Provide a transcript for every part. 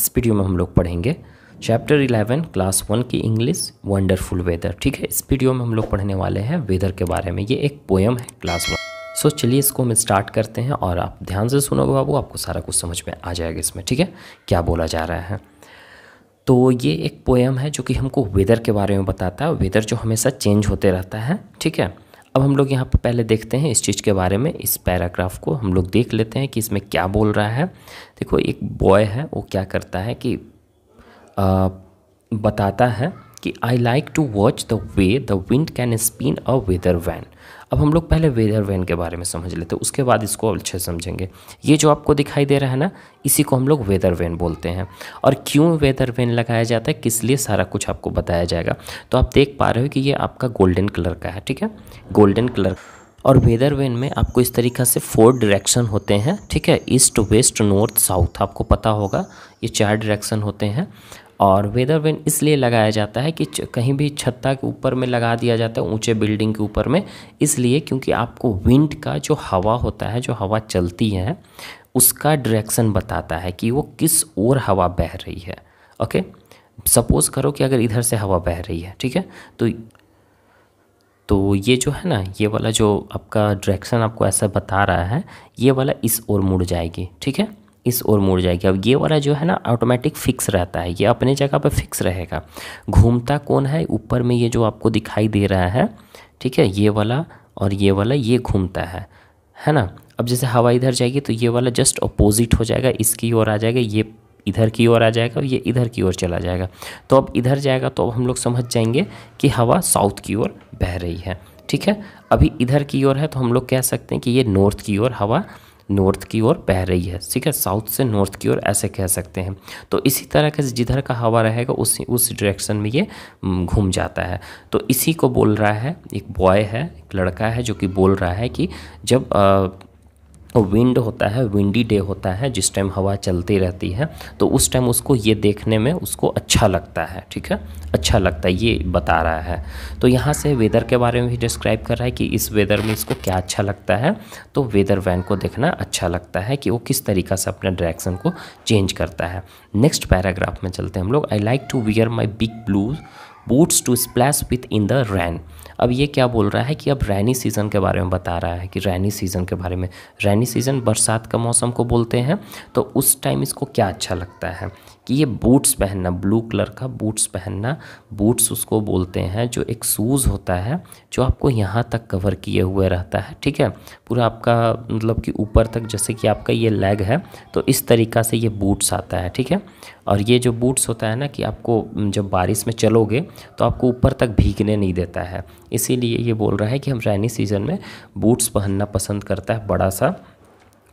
इस वीडियो में हम लोग पढ़ेंगे चैप्टर 11 क्लास वन की इंग्लिश वंडरफुल वेदर ठीक है इस वीडियो में हम लोग पढ़ने वाले हैं वेदर के बारे में ये एक पोएम है क्लास वन सो so, चलिए इसको हम स्टार्ट करते हैं और आप ध्यान से सुनोगे बाबू आपको सारा कुछ समझ में आ जाएगा इसमें ठीक है क्या बोला जा रहा है तो ये एक पोएम है जो कि हमको वेदर के बारे में बताता है वेदर जो हमेशा चेंज होते रहता है ठीक है अब हम लोग यहाँ पर पहले देखते हैं इस चीज़ के बारे में इस पैराग्राफ को हम लोग देख लेते हैं कि इसमें क्या बोल रहा है देखो एक बॉय है वो क्या करता है कि आ, बताता है कि I like to watch the way the wind can spin a weather vane अब हम लोग पहले वेदर वैन के बारे में समझ लेते हैं उसके बाद इसको अच्छे समझेंगे ये जो आपको दिखाई दे रहा है ना इसी को हम लोग वेदर वैन बोलते हैं और क्यों वेदर वैन लगाया जाता है किस लिए सारा कुछ आपको बताया जाएगा तो आप देख पा रहे हो कि ये आपका गोल्डन कलर का है ठीक है गोल्डन कलर और वेदर वेन में आपको इस तरीक़ा से फोर डायरेक्शन होते हैं ठीक है ईस्ट वेस्ट नॉर्थ साउथ आपको पता होगा ये चार डायरेक्शन होते हैं और वेदर वेन इसलिए लगाया जाता है कि कहीं भी छत्ता के ऊपर में लगा दिया जाता है ऊंचे बिल्डिंग के ऊपर में इसलिए क्योंकि आपको विंड का जो हवा होता है जो हवा चलती है उसका डायरेक्शन बताता है कि वो किस ओर हवा बह रही है ओके सपोज़ करो कि अगर इधर से हवा बह रही है ठीक है तो तो ये जो है ना ये वाला जो आपका डायरेक्शन आपको ऐसा बता रहा है ये वाला इस ओर मुड़ जाएगी ठीक है इस ओर मुड़ जाएगी अब ये वाला जो है ना ऑटोमेटिक फिक्स रहता है ये अपने जगह पर फिक्स रहेगा घूमता कौन है ऊपर में ये जो आपको दिखाई दे रहा है ठीक है ये वाला और ये वाला ये घूमता है है ना अब जैसे हवा इधर जाएगी तो ये वाला जस्ट अपोजिट हो जाएगा इसकी ओर आ जाएगा ये इधर की ओर आ जाएगा और ये इधर की ओर चला जाएगा तो अब इधर जाएगा तो अब हम लोग समझ जाएंगे कि हवा साउथ की ओर बह रही है ठीक है अभी इधर की ओर है तो हम लोग कह सकते हैं कि ये नॉर्थ की ओर हवा नॉर्थ की ओर बह रही है ठीक है साउथ से नॉर्थ की ओर ऐसे कह सकते हैं तो इसी तरह का जिधर का हवा रहेगा उस उस डायरेक्शन में ये घूम जाता है तो इसी को बोल रहा है एक बॉय है एक लड़का है जो कि बोल रहा है कि जब आ, विंड होता है विंडी डे होता है जिस टाइम हवा चलती रहती है तो उस टाइम उसको ये देखने में उसको अच्छा लगता है ठीक है अच्छा लगता है ये बता रहा है तो यहाँ से वेदर के बारे में भी डिस्क्राइब कर रहा है कि इस वेदर में इसको क्या अच्छा लगता है तो वेदर वैन को देखना अच्छा लगता है कि वो किस तरीका से अपने डायरेक्शन को चेंज करता है नेक्स्ट पैराग्राफ में चलते हैं हम लोग I like to wear my big blues boots to splash with in the rain अब ये क्या बोल रहा है कि अब रैनी सीज़न के बारे में बता रहा है कि रैनी सीज़न के बारे में रैनी सीज़न बरसात का मौसम को बोलते हैं तो उस टाइम इसको क्या अच्छा लगता है कि ये बूट्स पहनना ब्लू कलर का बूट्स पहनना बूट्स उसको बोलते हैं जो एक शूज़ होता है जो आपको यहाँ तक कवर किए हुए रहता है ठीक है पूरा आपका मतलब कि ऊपर तक जैसे कि आपका ये लेग है तो इस तरीका से ये बूट्स आता है ठीक है और ये जो बूट्स होता है ना कि आपको जब बारिश में चलोगे तो आपको ऊपर तक भीगने नहीं देता है इसीलिए ये बोल रहा है कि हम रेनी सीजन में बूट्स पहनना पसंद करता है बड़ा सा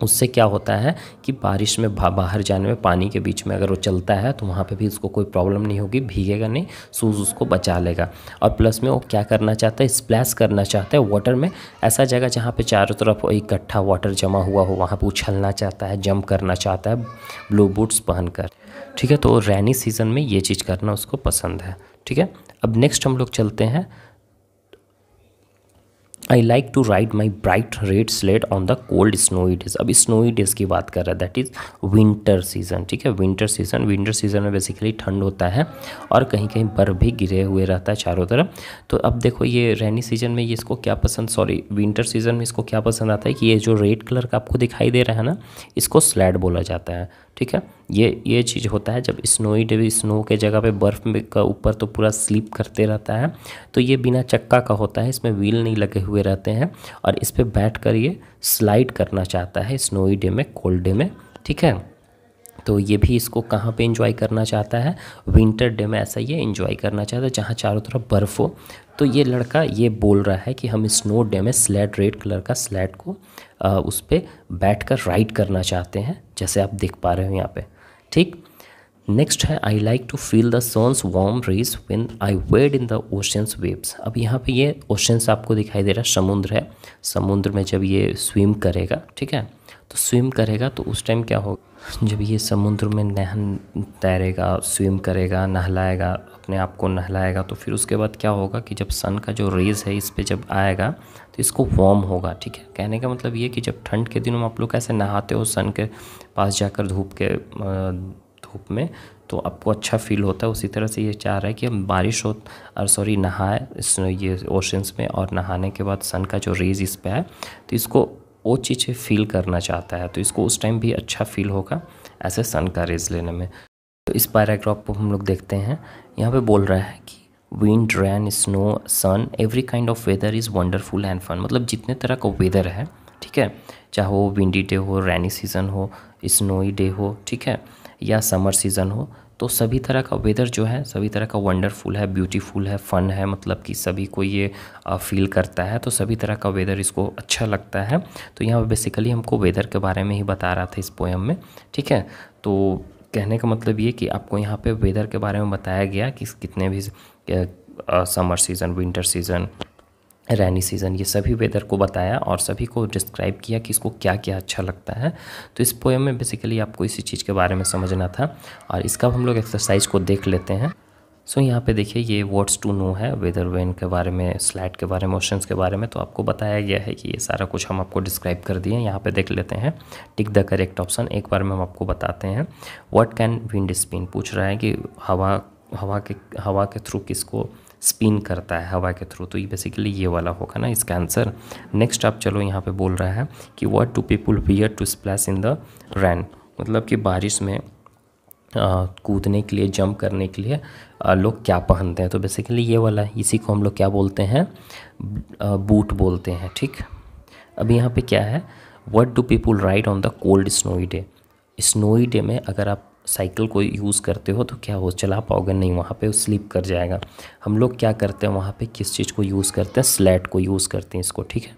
उससे क्या होता है कि बारिश में बाहर जाने में पानी के बीच में अगर वो चलता है तो वहाँ पे भी उसको कोई प्रॉब्लम नहीं होगी भीगेगा नहीं शूज़ उसको बचा लेगा और प्लस में वो क्या करना चाहता है स्प्लैश करना चाहता है वाटर में ऐसा जगह जहाँ पे चारों तरफ इकट्ठा वाटर जमा हुआ हो वहाँ पर उछलना चाहता है जंप करना चाहता है ब्लू बूट्स पहनकर ठीक है तो रेनी सीज़न में ये चीज़ करना उसको पसंद है ठीक है अब नेक्स्ट हम लोग चलते हैं I like to ride my bright red sled on the cold snowy days अब स्नोई डेज की बात कर रहा है दैट इज़ विंटर सीजन ठीक है विंटर सीजन विंटर सीजन में बेसिकली ठंड होता है और कहीं कहीं बर्फ भी गिरे हुए रहता है चारों तरफ तो अब देखो ये रेनी सीजन में ये इसको क्या पसंद सॉरी विंटर सीजन में इसको क्या पसंद आता है कि ये जो रेड कलर का आपको दिखाई दे रहा है ना इसको स्लैड बोला जाता है ठीक है ये ये चीज़ होता है जब स्नोई डे भी स्नो के जगह पे बर्फ़ में का ऊपर तो पूरा स्लिप करते रहता है तो ये बिना चक्का का होता है इसमें व्हील नहीं लगे हुए रहते हैं और इस पर बैठ कर ये स्लाइड करना चाहता है स्नोई डे में कोल्ड डे में ठीक है तो ये भी इसको कहाँ पे इंजॉय करना चाहता है विंटर डे में ऐसा ये इंजॉय करना चाहता है जहाँ चारों तरफ बर्फ़ हो तो ये लड़का ये बोल रहा है कि हम स्नो डे में स्लेट रेड कलर का स्लेट को आ, उस पर बैठ कर राइड करना चाहते हैं जैसे आप देख पा रहे हो यहाँ पर ठीक नेक्स्ट है I like to feel the sun's warm rays when I wade in the ocean's waves अब यहाँ पे ये ओशंस आपको दिखाई दे रहा है समुद्र है समुद्र में जब ये स्विम करेगा ठीक है तो स्विम करेगा तो उस टाइम क्या होगा जब ये समुद्र में नहन तैरेगा स्विम करेगा नहलाएगा अपने आप को नहलाएगा तो फिर उसके बाद क्या होगा कि जब सन का जो रेज़ है इस पर जब आएगा तो इसको वॉर्म होगा ठीक है कहने का मतलब ये कि जब ठंड के दिनों में आप लोग ऐसे नहाते हो सन के पास जाकर धूप के धूप में तो आपको अच्छा फील होता है उसी तरह से ये चाह रहा है कि हम बारिश हो और सॉरी नहाए इस ये ओशंस में और नहाने के बाद सन का जो रेज इस पर है तो इसको वो चीज़ें फील करना चाहता है तो इसको उस टाइम भी अच्छा फील होगा ऐसे सन का रेज लेने में तो इस पैराग्राफ को हम लोग देखते हैं यहाँ पे बोल रहा है कि wind rain snow sun every kind of weather is wonderful and fun मतलब जितने तरह का वेदर है ठीक है चाहे वो विंडी डे हो रैनी सीज़न हो स्नोई डे हो ठीक है या समर सीज़न हो तो सभी तरह का वेदर जो है सभी तरह का वंडरफुल है ब्यूटीफुल है फ़न है मतलब कि सभी को ये फील करता है तो सभी तरह का वेदर इसको अच्छा लगता है तो यहाँ बेसिकली हमको वेदर के बारे में ही बता रहा था इस पोएम में ठीक है तो कहने का मतलब ये कि आपको यहाँ पे वेदर के बारे में बताया गया कि कितने भी summer season winter season rainy season ये सभी वेदर को बताया और सभी को डिस्क्राइब किया कि इसको क्या क्या अच्छा लगता है तो इस पोएम में बेसिकली आपको इसी चीज़ के बारे में समझना था और इसका हम लोग एक्सरसाइज को देख लेते हैं सो यहाँ पे देखिए ये वर्ड्स टू नो है वेदर वेन के बारे में स्लैट के बारे में ऑप्शन के बारे में तो आपको बताया गया है कि ये सारा कुछ हम आपको डिस्क्राइब कर दिए यहाँ पे देख लेते हैं टिक द करेक्ट ऑप्शन एक बार में हम आपको बताते हैं व्हाट कैन विंड स्पिन पूछ रहा है कि हवा हवा के हवा के थ्रू किसको स्पिन करता है हवा के थ्रू तो ये बेसिकली ये वाला होगा ना इसका आंसर नेक्स्ट आप चलो यहाँ पे बोल रहा है कि what do people wear to splash in the rain मतलब कि बारिश में कूदने के लिए जंप करने के लिए लोग क्या पहनते हैं तो बेसिकली ये वाला है इसी को हम लोग क्या बोलते हैं बूट बोलते हैं ठीक अब यहाँ पे क्या है what do people ride on the cold snowy day snowy day में अगर आप साइकिल को यूज़ करते हो तो क्या हो चला पाओगे नहीं वहाँ पे स्लिप कर जाएगा हम लोग क्या करते हैं वहाँ पे किस चीज़ को यूज़ करते हैं स्लैट को यूज़ करते हैं इसको ठीक है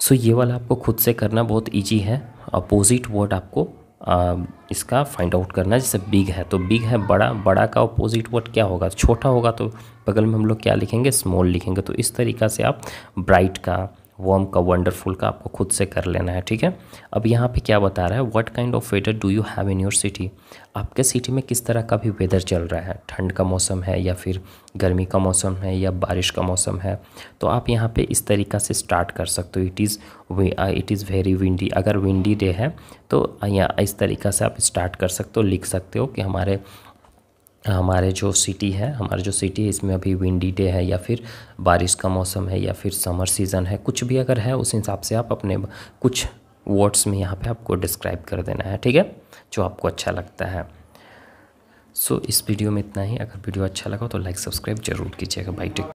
सो so, ये वाला आपको खुद से करना बहुत ईजी है अपोजिट वर्ड आपको आ, इसका फाइंड आउट करना है जैसे बिग है तो बिग है बड़ा बड़ा का अपोजिट वर्ड क्या होगा छोटा होगा तो बगल में हम लोग क्या लिखेंगे स्मॉल लिखेंगे तो इस तरीका से आप ब्राइट का वॉम का वंडरफुल का आपको खुद से कर लेना है ठीक है अब यहाँ पे क्या बता रहा है what kind of weather do you have in your city आपके सिटी में किस तरह का भी वेदर चल रहा है ठंड का मौसम है या फिर गर्मी का मौसम है या बारिश का मौसम है तो आप यहाँ पे इस तरीका से स्टार्ट कर सकते हो it is it is very windy अगर विंडी डे है तो यहाँ इस तरीका से आप स्टार्ट कर सकते हो लिख सकते हो कि हमारे हमारे जो सिटी है हमारे जो सिटी है इसमें अभी विंडी डे है या फिर बारिश का मौसम है या फिर समर सीज़न है कुछ भी अगर है उस हिसाब से आप अपने कुछ वर्ड्स में यहाँ पे आपको डिस्क्राइब कर देना है ठीक है जो आपको अच्छा लगता है सो so, इस वीडियो में इतना ही अगर वीडियो अच्छा लगा तो लाइक सब्सक्राइब जरूर कीजिएगा बाई टेक